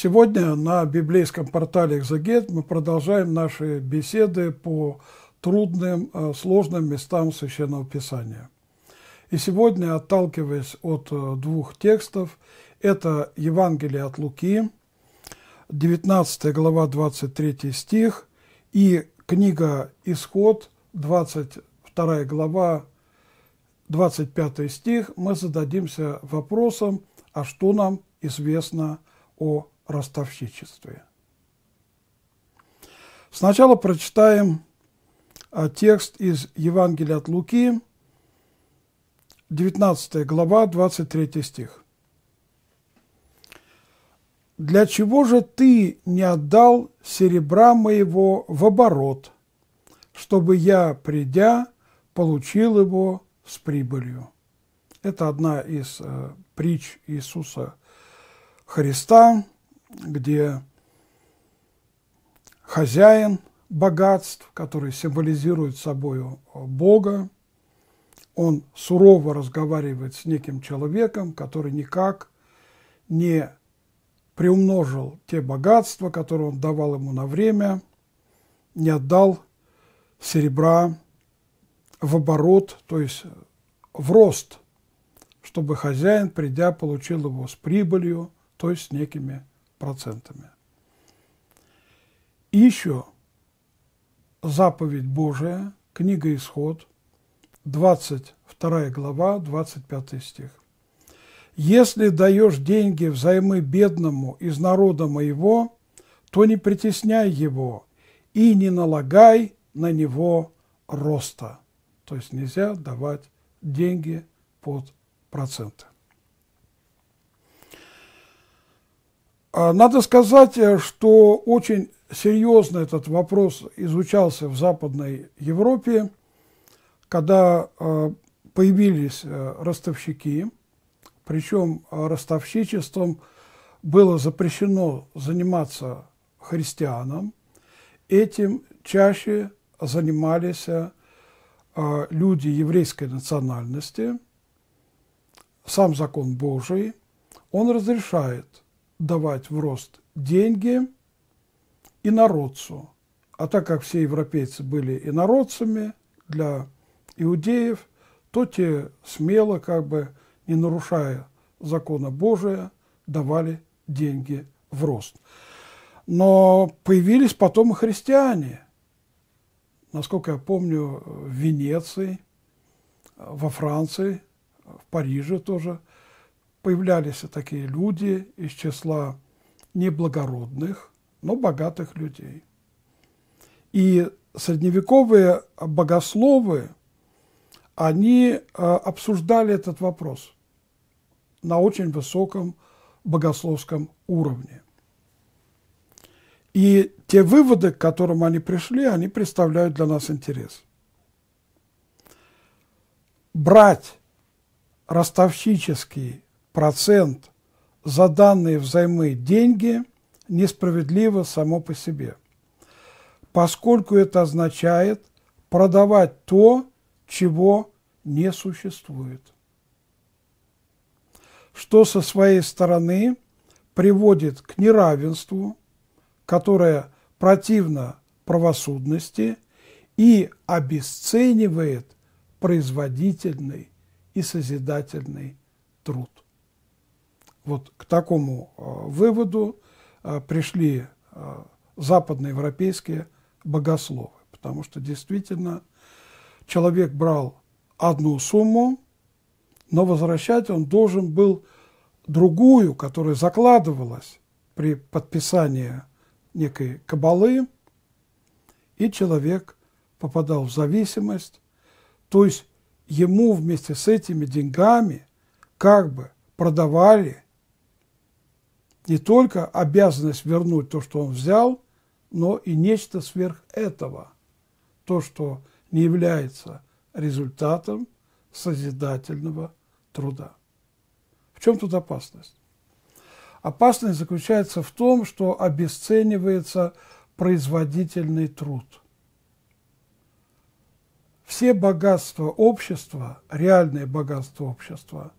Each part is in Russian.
Сегодня на библейском портале «Экзегет» мы продолжаем наши беседы по трудным, э, сложным местам Священного Писания. И сегодня, отталкиваясь от э, двух текстов, это Евангелие от Луки, 19 глава, 23 стих, и книга «Исход», 22 глава, 25 стих, мы зададимся вопросом, а что нам известно о ростовщичестве. Сначала прочитаем а, текст из Евангелия от Луки, 19 глава, 23 стих. «Для чего же ты не отдал серебра моего в оборот, чтобы я, придя, получил его с прибылью?» Это одна из э, притч Иисуса Христа – где хозяин богатств, который символизирует собой э, Бога, он сурово разговаривает с неким человеком, который никак не приумножил те богатства, которые он давал ему на время, не отдал серебра в оборот, то есть э, в рост, чтобы хозяин, придя, получил его с прибылью, то есть с некими процентами. И еще заповедь Божия, книга Исход, 22 глава, 25 стих. «Если даешь деньги взаймы бедному из народа моего, то не притесняй его и не налагай на него роста». То есть нельзя давать деньги под проценты. А, надо сказать, э, что очень серьезно этот вопрос изучался в Западной Европе, когда э, появились э, ростовщики, причем ростовщичеством было запрещено заниматься христианам. Этим чаще занимались люди еврейской национальности. Сам закон Божий, он разрешает – давать в рост деньги инородцу. А так как все европейцы были инородцами для иудеев, то те смело, как бы не нарушая закона Божия, давали деньги в рост. Но появились потом и христиане. Насколько я помню, в Венеции, во Франции, в Париже тоже – появлялись такие люди из числа неблагородных, но богатых людей. И средневековые богословы, они э, обсуждали этот вопрос на очень высоком богословском уровне. И те выводы, к которым они пришли, они представляют для нас интерес. Брать ростовщический процент за данные взаймы деньги несправедливо само по себе, поскольку это означает продавать то, чего не существует, что со своей стороны приводит к неравенству, которое противно правосудности и обесценивает производительный и созидательный труд. Вот к такому э, выводу э, пришли э, западноевропейские богословы, потому что действительно человек брал одну сумму, но возвращать он должен был другую, которая закладывалась при подписании некой кабалы, и человек попадал в зависимость, то есть ему вместе с этими деньгами как бы продавали – не только обязанность вернуть то, что он взял, но и нечто сверх этого, то, что не является результатом созидательного труда. В чем тут опасность? Опасность заключается в том, что обесценивается производительный труд. Все богатства общества, реальные богатства общества,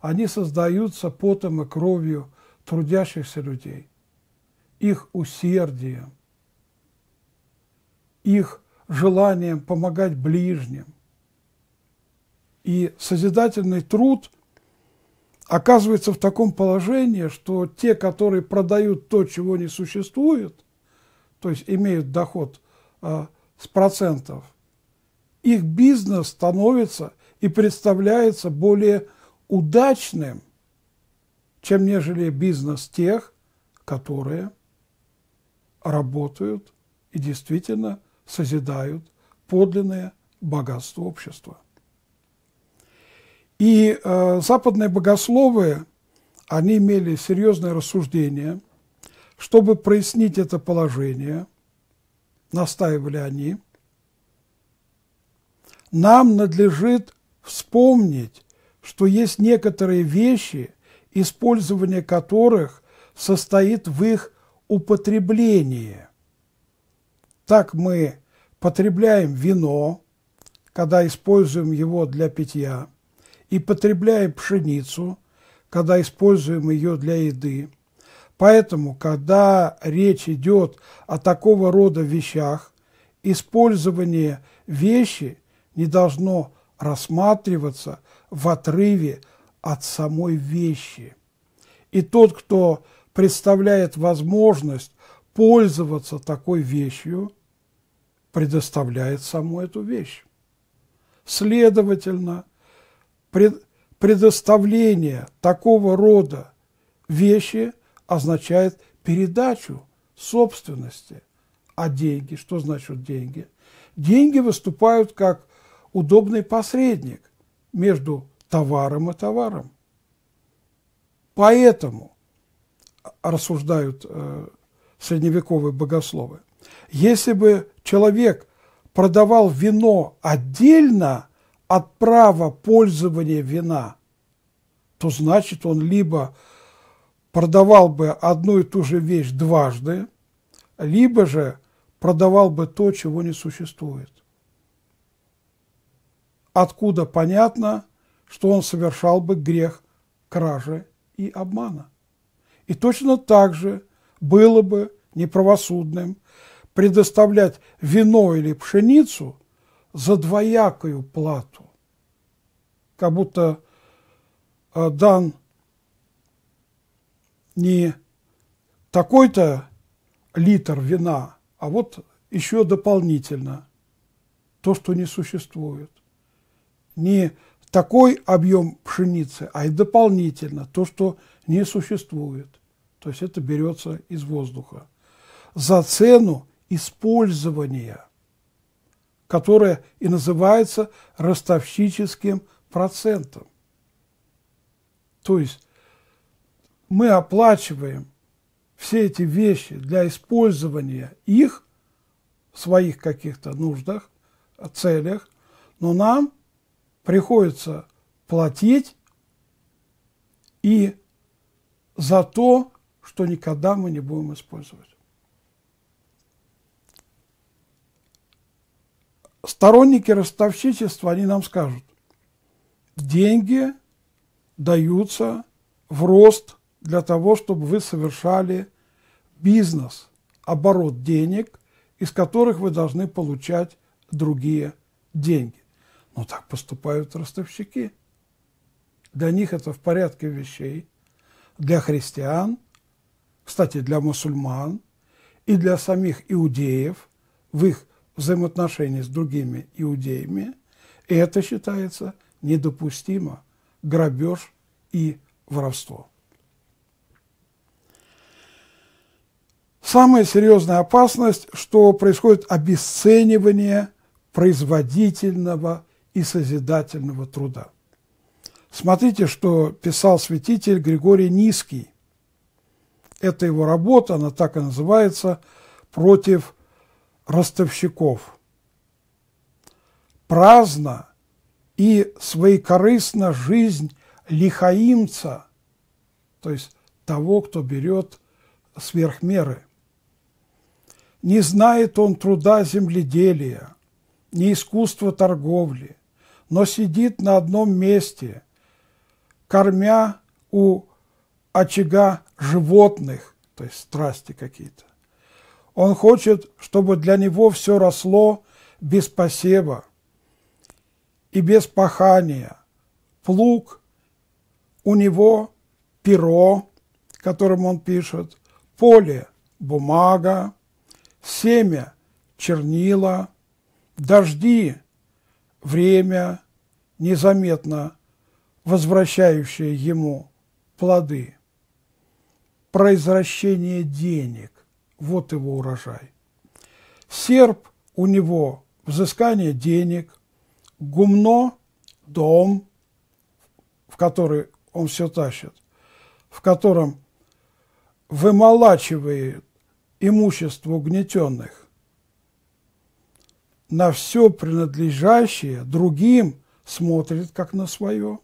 они создаются потом и кровью трудящихся людей, их усердием, их желанием помогать ближним. И созидательный труд оказывается в таком положении, что те, которые продают то, чего не существует, то есть имеют доход э, с процентов, их бизнес становится и представляется более удачным – чем нежели бизнес тех, которые работают и действительно созидают подлинное богатство общества. И э, западные богословы, они имели серьезное рассуждение, чтобы прояснить это положение, настаивали они, нам надлежит вспомнить, что есть некоторые вещи – использование которых состоит в их употреблении. Так мы потребляем вино, когда используем его для питья, и потребляем пшеницу, когда используем ее для еды. Поэтому, когда речь идет о такого рода вещах, использование вещи не должно рассматриваться в отрыве от самой вещи. И тот, кто представляет возможность пользоваться такой вещью, предоставляет саму эту вещь. Следовательно, пред, предоставление такого рода вещи означает передачу собственности. А деньги, что значит деньги? Деньги выступают как удобный посредник между товаром и товаром. Поэтому, рассуждают э, средневековые богословы, если бы человек продавал вино отдельно от права пользования вина, то значит он либо продавал бы одну и ту же вещь дважды, либо же продавал бы то, чего не существует. Откуда понятно – что он совершал бы грех кражи и обмана. И точно так же было бы неправосудным предоставлять вино или пшеницу за двоякую плату, как будто э, дан не такой-то литр вина, а вот еще дополнительно то, что не существует. Не такой объем пшеницы, а и дополнительно то, что не существует. То есть это берется из воздуха. За цену использования, которая и называется ростовщическим процентом. То есть мы оплачиваем все эти вещи для использования их в своих каких-то нуждах, целях, но нам – приходится платить и за то, что никогда мы не будем использовать. Сторонники ростовщичества, они нам скажут, деньги даются в рост для того, чтобы вы совершали бизнес, оборот денег, из которых вы должны получать другие деньги. Но ну, так поступают ростовщики. Для них это в порядке вещей. Для христиан, кстати, для мусульман и для самих иудеев в их взаимоотношении с другими иудеями, и это считается недопустимо – грабеж и воровство. Самая серьезная опасность, что происходит обесценивание производительного и созидательного труда. Смотрите, что писал святитель Григорий Низкий. Это его работа, она так и называется, против ростовщиков. Праздно и своекорыстна жизнь лихаимца, то есть того, кто берет сверхмеры, Не знает он труда земледелия, не искусства торговли, но сидит на одном месте, кормя у очага животных, то есть страсти какие-то. Он хочет, чтобы для него все росло без посева и без пахания. Плуг у него перо, которым он пишет, поле – бумага, семя – чернила, дожди время, незаметно возвращающее ему плоды. Произращение денег – вот его урожай. Серп у него – взыскание денег, гумно – дом, в который он все тащит, в котором вымолачивает имущество угнетенных, на все принадлежащее другим смотрит как на свое.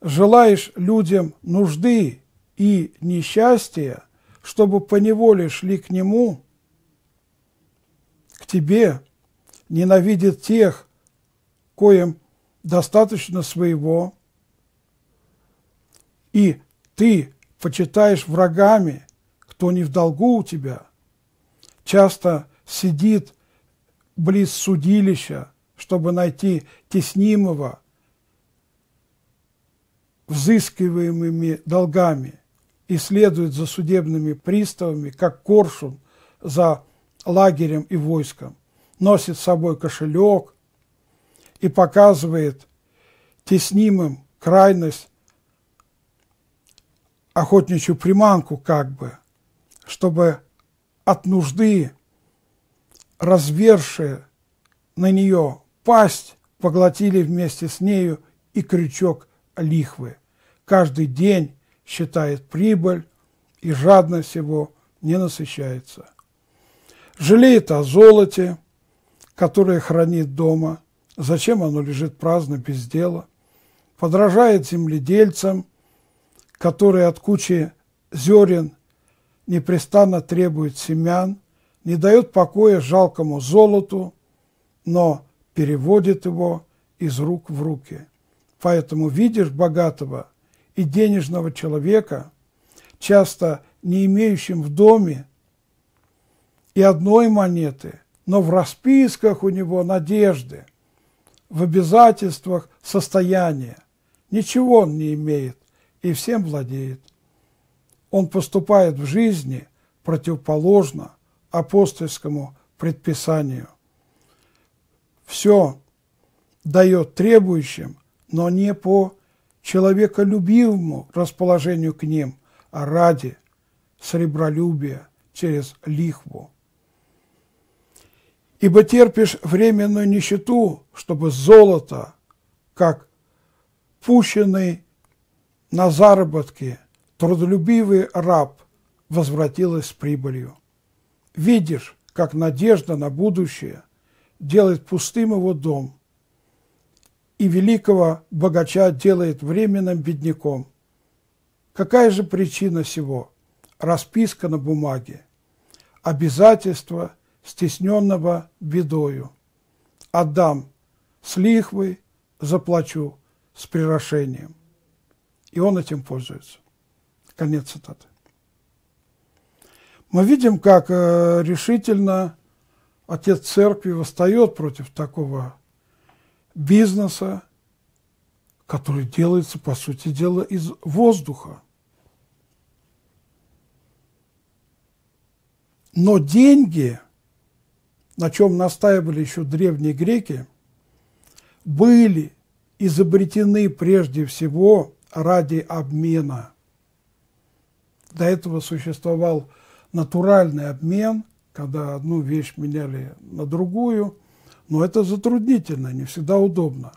Желаешь людям нужды и несчастья, чтобы поневоле шли к нему, к тебе, ненавидит тех, коим достаточно своего, и ты почитаешь врагами, кто не в долгу у тебя, часто сидит близ судилища, чтобы найти теснимого взыскиваемыми долгами и следует за судебными приставами, как коршун за лагерем и войском, носит с собой кошелек и показывает теснимым крайность, охотничью приманку как бы, чтобы от нужды развершие на нее пасть, поглотили вместе с нею и крючок лихвы. Каждый день считает прибыль и жадно всего не насыщается. Жалеет о золоте, которое хранит дома, зачем оно лежит праздно без дела, подражает земледельцам, которые от кучи зерен непрестанно требуют семян – не дает покоя жалкому золоту, но переводит его из рук в руки. Поэтому видишь богатого и денежного человека, часто не имеющим в доме и одной монеты, но в расписках у него надежды, в обязательствах состояние. Ничего он не имеет и всем владеет. Он поступает в жизни противоположно – апостольскому предписанию. Все дает требующим, но не по человеколюбивому расположению к ним, а ради сребролюбия через лихву. Ибо терпишь временную нищету, чтобы золото, как пущенный на заработки трудолюбивый раб, возвратилось с прибылью видишь, как надежда на будущее делает пустым его дом, и великого богача делает временным бедняком. Какая же причина всего? Расписка на бумаге, обязательство стесненного бедою. Отдам с лихвой, заплачу с прирашением. И он этим пользуется. Конец цитаты. Мы видим, как э, решительно отец церкви восстает против такого бизнеса, который делается, по сути дела, из воздуха. Но деньги, на чем настаивали еще древние греки, были изобретены прежде всего ради обмена. До этого существовал натуральный обмен, когда одну вещь меняли на другую, но это затруднительно, не всегда удобно.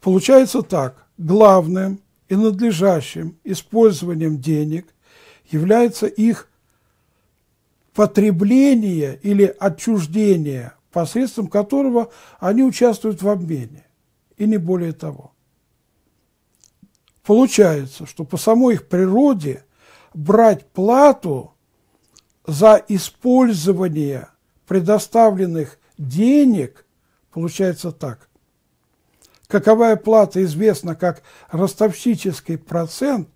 Получается так, главным и надлежащим использованием денег является их потребление или отчуждение, посредством которого они участвуют в обмене, и не более того. Получается, что по самой их природе брать плату за использование предоставленных денег, получается так. Каковая плата известна как ростовщический процент,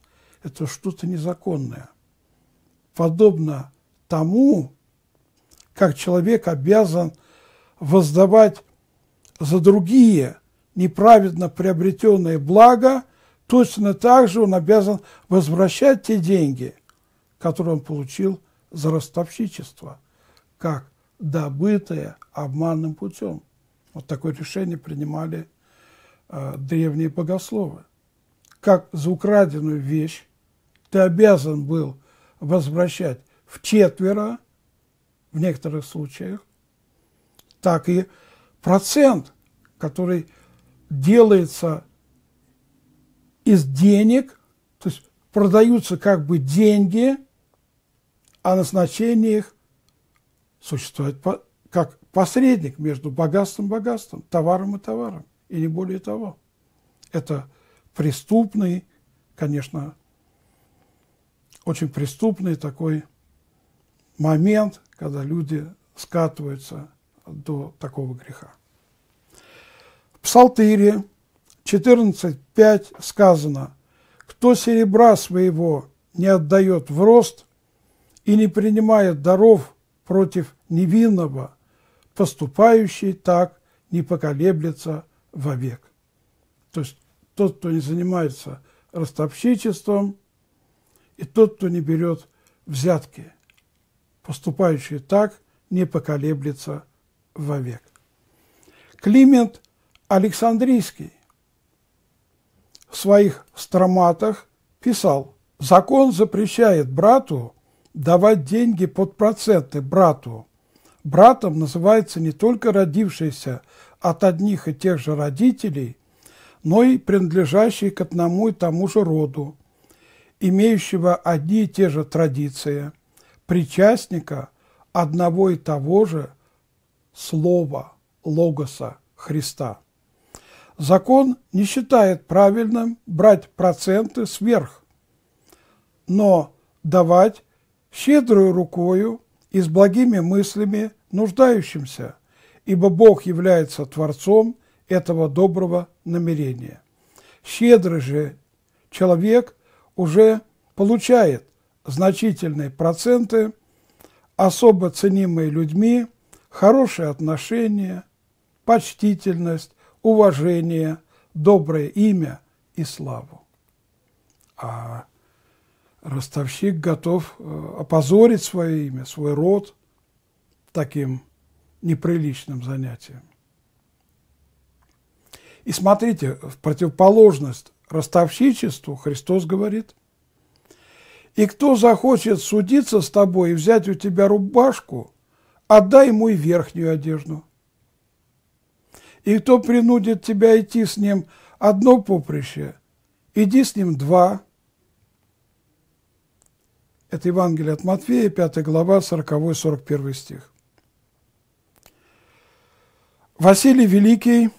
это что-то незаконное. Подобно тому, как человек обязан воздавать за другие неправедно приобретенные блага точно так же он обязан возвращать те деньги, которые он получил за ростовщичество, как добытые обманным путем. Вот такое решение принимали э, древние богословы. Как за украденную вещь ты обязан был возвращать в четверо, в некоторых случаях, так и процент, который делается из денег, то есть продаются как бы деньги, а назначение их существует как посредник между богатством и богатством, товаром и товаром, и не более того. Это преступный, конечно, очень преступный такой момент, когда люди скатываются до такого греха. В Псалтире 14.5 сказано, «Кто серебра своего не отдает в рост и не принимает даров против невинного, поступающий так не поколеблется вовек». То есть тот, кто не занимается ростовщичеством, и тот, кто не берет взятки, поступающий так, не поколеблется вовек. Климент Александрийский в своих строматах писал «Закон запрещает брату давать деньги под проценты брату. Братом называется не только родившийся от одних и тех же родителей, но и принадлежащий к одному и тому же роду, имеющего одни и те же традиции, причастника одного и того же слова Логоса Христа. Закон не считает правильным брать проценты сверх, но давать щедрую рукою и с благими мыслями нуждающимся, ибо Бог является Творцом этого доброго намерения. Щедрый же человек уже получает значительные проценты, особо ценимые людьми, хорошие отношения, почтительность, уважение, доброе имя и славу. А ростовщик готов э, опозорить свое имя, свой род таким неприличным занятием. И смотрите, в противоположность ростовщичеству Христос говорит, «И кто захочет судиться с тобой и взять у тебя рубашку, отдай ему и верхнюю одежду, и кто принудит тебя идти с ним одно поприще, иди с ним два. Это Евангелие от Матфея, 5 глава, 40-41 стих. Василий Великий,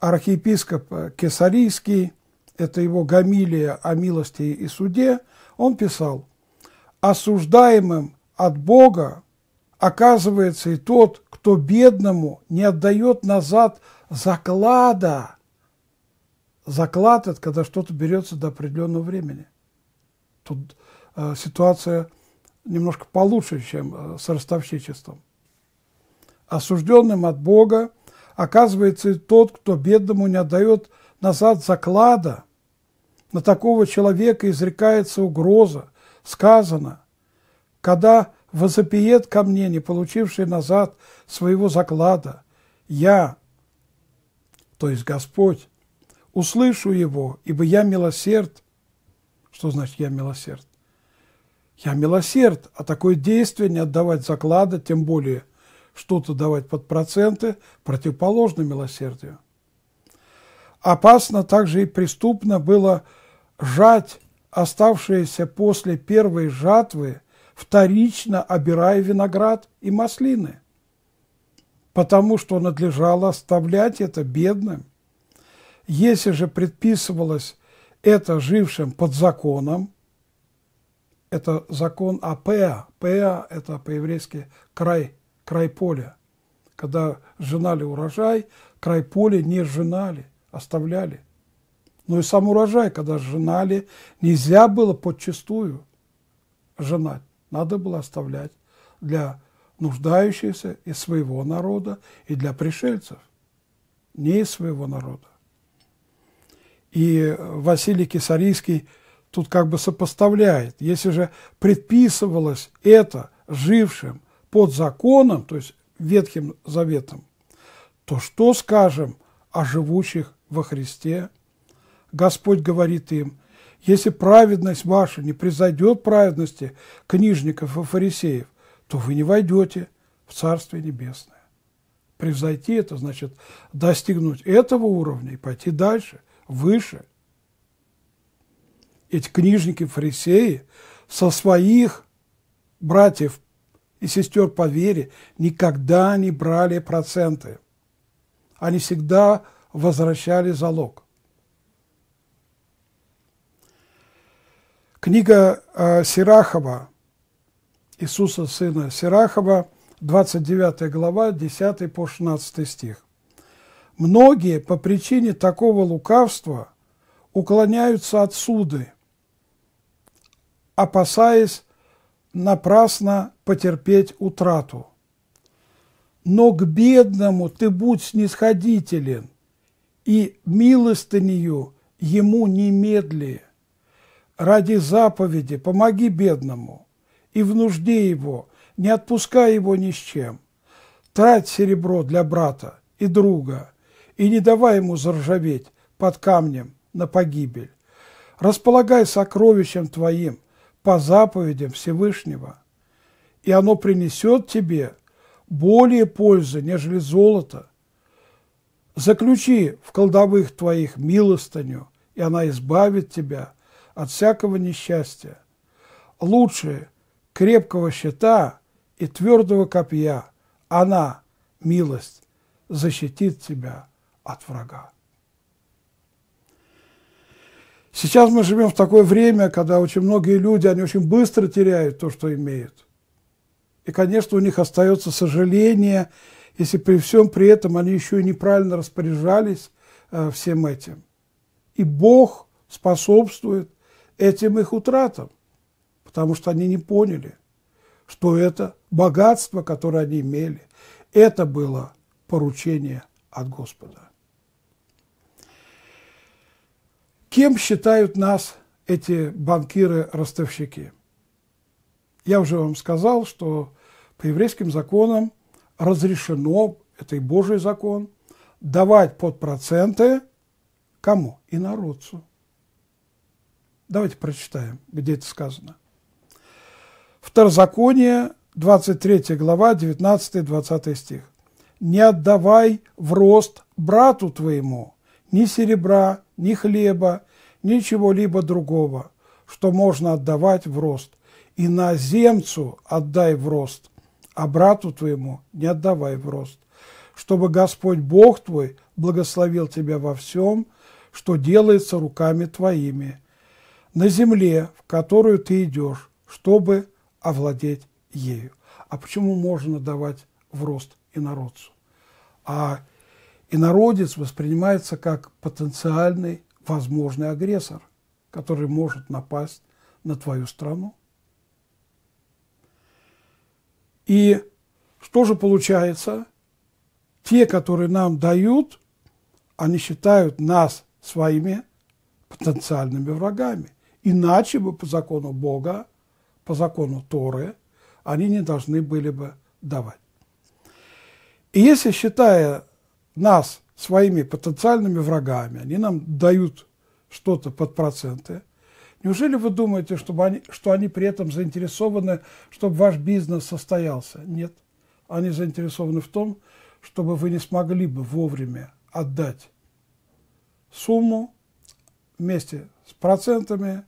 архиепископ Кесарийский, это его гамилия о милости и суде, он писал, осуждаемым от Бога оказывается и тот, кто бедному не отдает назад заклада. Заклад – это когда что-то берется до определенного времени. Тут э, ситуация немножко получше, чем э, с ростовщичеством. Осужденным от Бога оказывается и тот, кто бедному не отдает назад заклада. На такого человека изрекается угроза. Сказано, когда возопиет ко мне, не получивший назад своего заклада, я, то есть Господь, услышу его, ибо я милосерд. Что значит я милосерд? Я милосерд, а такое действие не отдавать заклада, тем более что-то давать под проценты, противоположно милосердию. Опасно также и преступно было жать оставшиеся после первой жатвы – вторично обирая виноград и маслины, потому что надлежало оставлять это бедным. Если же предписывалось это жившим под законом, это закон Апеа, Пеа а – это по-еврейски край, край поля, когда женали урожай, край поля не женали оставляли. Но и сам урожай, когда женали, нельзя было подчистую женать надо было оставлять для нуждающихся из своего народа и для пришельцев, не из своего народа. И Василий Кисарийский тут как бы сопоставляет, если же предписывалось это жившим под законом, то есть Ветхим Заветом, то что скажем о живущих во Христе? Господь говорит им – если праведность ваша не произойдет праведности книжников и фарисеев, то вы не войдете в Царствие Небесное. Превзойти это значит достигнуть этого уровня и пойти дальше, выше. Эти книжники фарисеи со своих братьев и сестер по вере никогда не брали проценты. Они всегда возвращали залог. Книга а, Сирахова, Иисуса сына Сирахова, 29 глава, 10 по 16 стих. Многие по причине такого лукавства уклоняются от суды, опасаясь напрасно потерпеть утрату. Но к бедному ты будь снисходителен, и милостынею ему немедли ради заповеди помоги бедному и в нужде его, не отпускай его ни с чем. Трать серебро для брата и друга, и не давай ему заржаветь под камнем на погибель. Располагай сокровищем твоим по заповедям Всевышнего, и оно принесет тебе более пользы, нежели золото. Заключи в колдовых твоих милостыню, и она избавит тебя – от всякого несчастья. Лучше крепкого щита и твердого копья она, милость, защитит тебя от врага. Сейчас мы живем в такое время, когда очень многие люди, они очень быстро теряют то, что имеют. И, конечно, у них остается сожаление, если при всем при этом они еще и неправильно распоряжались э, всем этим. И Бог способствует этим их утратам, потому что они не поняли, что это богатство, которое они имели, это было поручение от Господа. Кем считают нас эти банкиры-ростовщики? Я уже вам сказал, что по еврейским законам разрешено, это и Божий закон, давать под проценты кому? И народцу. Давайте прочитаем, где это сказано. Второзаконие, 23 глава, 19-20 стих. «Не отдавай в рост брату твоему ни серебра, ни хлеба, ничего либо другого, что можно отдавать в рост. И наземцу отдай в рост, а брату твоему не отдавай в рост, чтобы Господь Бог твой благословил тебя во всем, что делается руками твоими» на земле, в которую ты идешь, чтобы овладеть ею. А почему можно давать в рост инородцу? А инородец воспринимается как потенциальный возможный агрессор, который может напасть на твою страну. И что же получается? Те, которые нам дают, они считают нас своими потенциальными врагами. Иначе бы по закону Бога, по закону Торы, они не должны были бы давать. И если, считая нас своими потенциальными врагами, они нам дают что-то под проценты, неужели вы думаете, чтобы они, что они при этом заинтересованы, чтобы ваш бизнес состоялся? Нет. Они заинтересованы в том, чтобы вы не смогли бы вовремя отдать сумму вместе с процентами,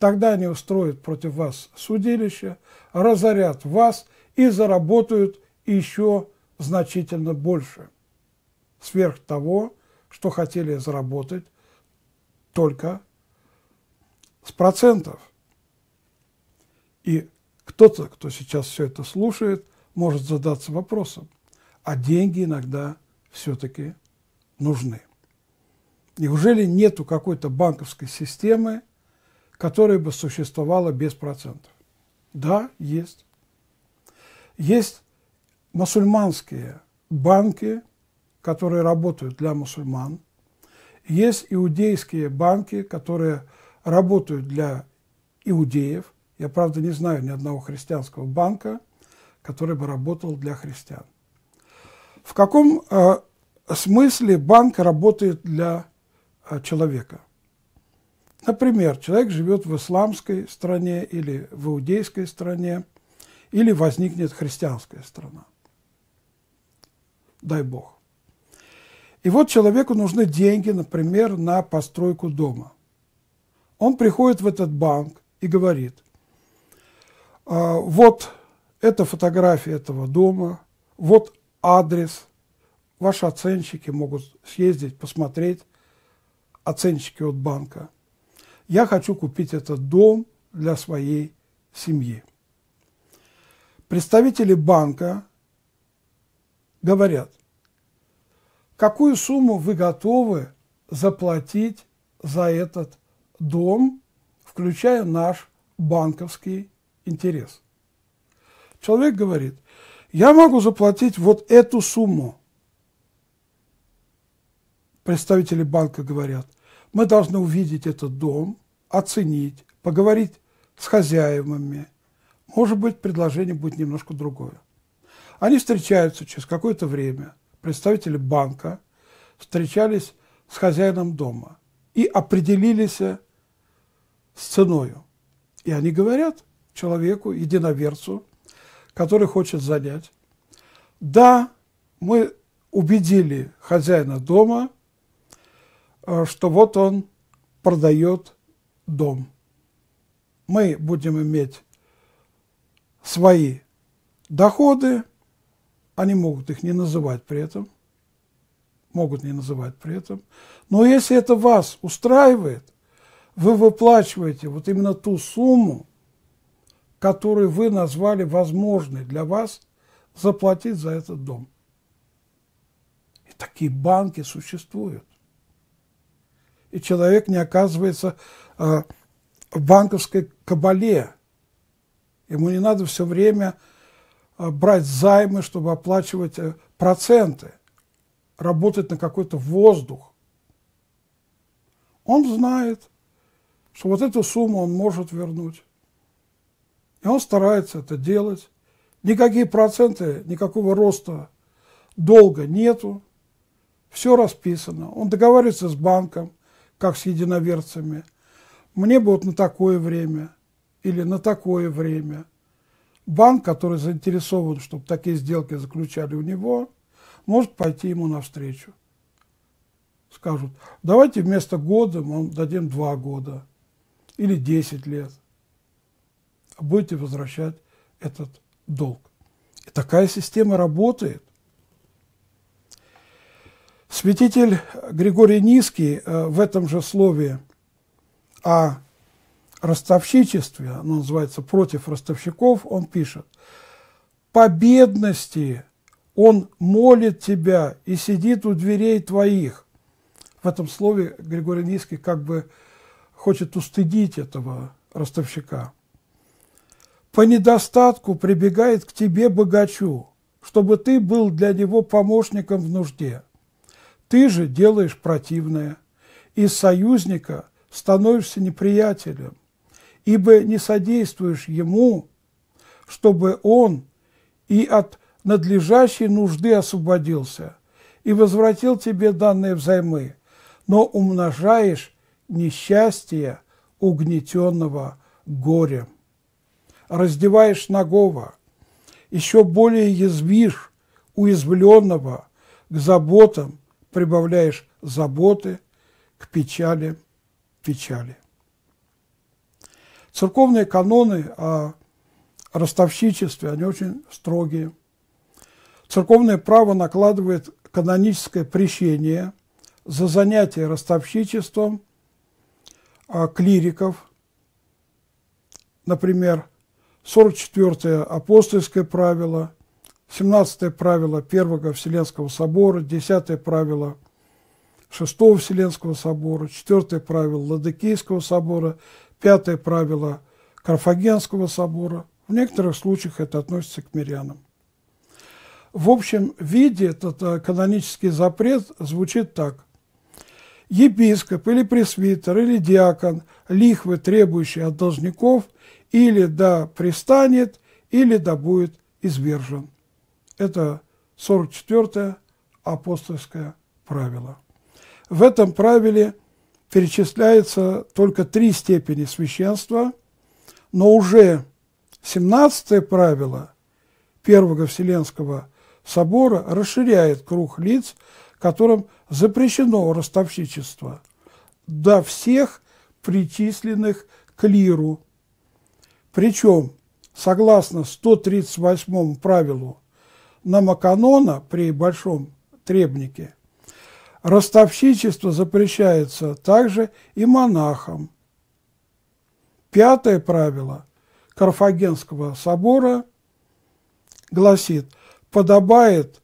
Тогда они устроят против вас судилище, разорят вас и заработают еще значительно больше. Сверх того, что хотели заработать только с процентов. И кто-то, кто сейчас все это слушает, может задаться вопросом, а деньги иногда все-таки нужны. Неужели нету какой-то банковской системы, которая бы существовала без процентов. Да, есть. Есть мусульманские банки, которые работают для мусульман. Есть иудейские банки, которые работают для иудеев. Я, правда, не знаю ни одного христианского банка, который бы работал для христиан. В каком э, смысле банк работает для э, человека – Например, человек живет в исламской стране или в иудейской стране, или возникнет христианская страна. Дай бог. И вот человеку нужны деньги, например, на постройку дома. Он приходит в этот банк и говорит, «А, вот это фотография этого дома, вот адрес, ваши оценщики могут съездить, посмотреть, оценщики от банка – я хочу купить этот дом для своей семьи. Представители банка говорят, какую сумму вы готовы заплатить за этот дом, включая наш банковский интерес. Человек говорит, я могу заплатить вот эту сумму. Представители банка говорят – мы должны увидеть этот дом, оценить, поговорить с хозяевами. Может быть, предложение будет немножко другое. Они встречаются через какое-то время. Представители банка встречались с хозяином дома и определились с ценой. И они говорят человеку, единоверцу, который хочет занять, да, мы убедили хозяина дома – Э, что вот он продает дом. Мы будем иметь свои доходы, они могут их не называть при этом, могут не называть при этом. Но если это вас устраивает, вы выплачиваете вот именно ту сумму, которую вы назвали возможной для вас заплатить за этот дом. И такие банки существуют и человек не оказывается а, в банковской кабале. Ему не надо все время а, брать займы, чтобы оплачивать э, проценты, работать на какой-то воздух. Он знает, что вот эту сумму он может вернуть. И он старается это делать. Никакие проценты, никакого роста долга нету. Все расписано. Он договаривается с банком как с единоверцами. Мне бы вот на такое время или на такое время. Банк, который заинтересован, чтобы такие сделки заключали у него, может пойти ему навстречу. Скажут, давайте вместо года мы дадим два года или 10 лет. Будете возвращать этот долг. И такая система работает. Святитель Григорий Низкий э, в этом же слове о ростовщичестве, оно называется «против ростовщиков», он пишет «По бедности он молит тебя и сидит у дверей твоих». В этом слове Григорий Низкий как бы хочет устыдить этого ростовщика. «По недостатку прибегает к тебе богачу, чтобы ты был для него помощником в нужде». Ты же делаешь противное. Из союзника становишься неприятелем, ибо не содействуешь ему, чтобы он и от надлежащей нужды освободился и возвратил тебе данные взаймы, но умножаешь несчастье угнетенного горем. Раздеваешь нагого, еще более язвишь уязвленного к заботам прибавляешь заботы к печали, печали. Церковные каноны о ростовщичестве, они очень строгие. Церковное право накладывает каноническое прещение за занятие ростовщичеством а клириков, например, 44-е апостольское правило – 17 правило Первого Вселенского собора, 10 правило Шестого Вселенского собора, 4 правило Ладыкийского собора, 5 правило Карфагенского собора. В некоторых случаях это относится к мирянам. В общем виде этот э, канонический запрет звучит так. Епископ или пресвитер или диакон лихвы, требующие от должников, или да пристанет, или да будет извержен. Это 44-е апостольское правило. В этом правиле перечисляется только три степени священства, но уже 17-е правило Первого Вселенского собора расширяет круг лиц, которым запрещено ростовщичество, до всех причисленных к лиру. Причем, согласно 138 правилу на Маканона при Большом Требнике ростовщичество запрещается также и монахам. Пятое правило Карфагенского собора гласит «Подобает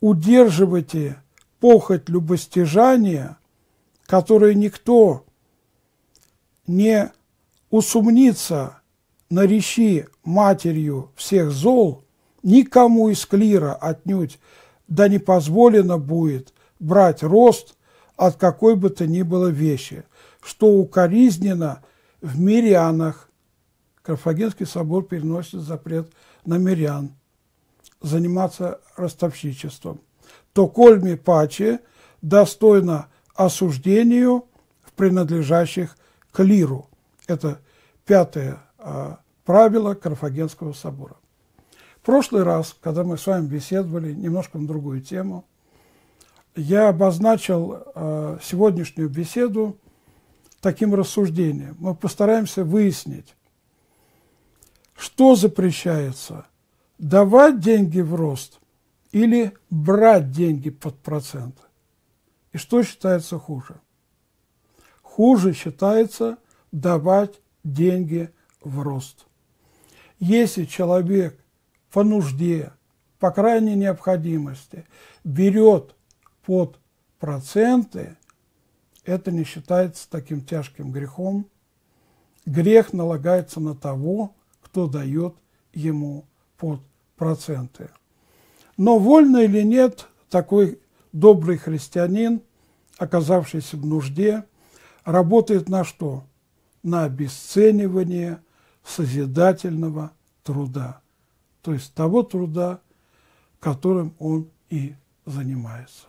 удерживайте похоть любостяжания, которой никто не усомнится речи матерью всех зол, никому из клира отнюдь да не позволено будет брать рост от какой бы то ни было вещи, что укоризненно в мирянах. Карфагенский собор переносит запрет на мирян заниматься ростовщичеством. То кольми паче достойно осуждению в принадлежащих Клиру. Это пятое а, правило Карфагенского собора прошлый раз, когда мы с вами беседовали немножко на другую тему, я обозначил э, сегодняшнюю беседу таким рассуждением. Мы постараемся выяснить, что запрещается, давать деньги в рост или брать деньги под проценты. И что считается хуже? Хуже считается давать деньги в рост. Если человек по нужде, по крайней необходимости, берет под проценты, это не считается таким тяжким грехом. Грех налагается на того, кто дает ему под проценты. Но вольно или нет, такой добрый христианин, оказавшийся в нужде, работает на что? На обесценивание созидательного труда то есть того труда, которым он и занимается.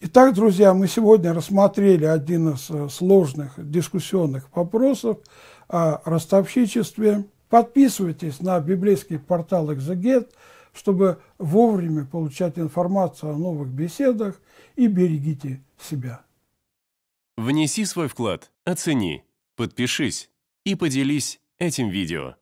Итак, друзья, мы сегодня рассмотрели один из э, сложных дискуссионных вопросов о ростовщичестве. Подписывайтесь на библейский портал «Экзегет», чтобы вовремя получать информацию о новых беседах и берегите себя. Внеси свой вклад, оцени, подпишись и поделись этим видео.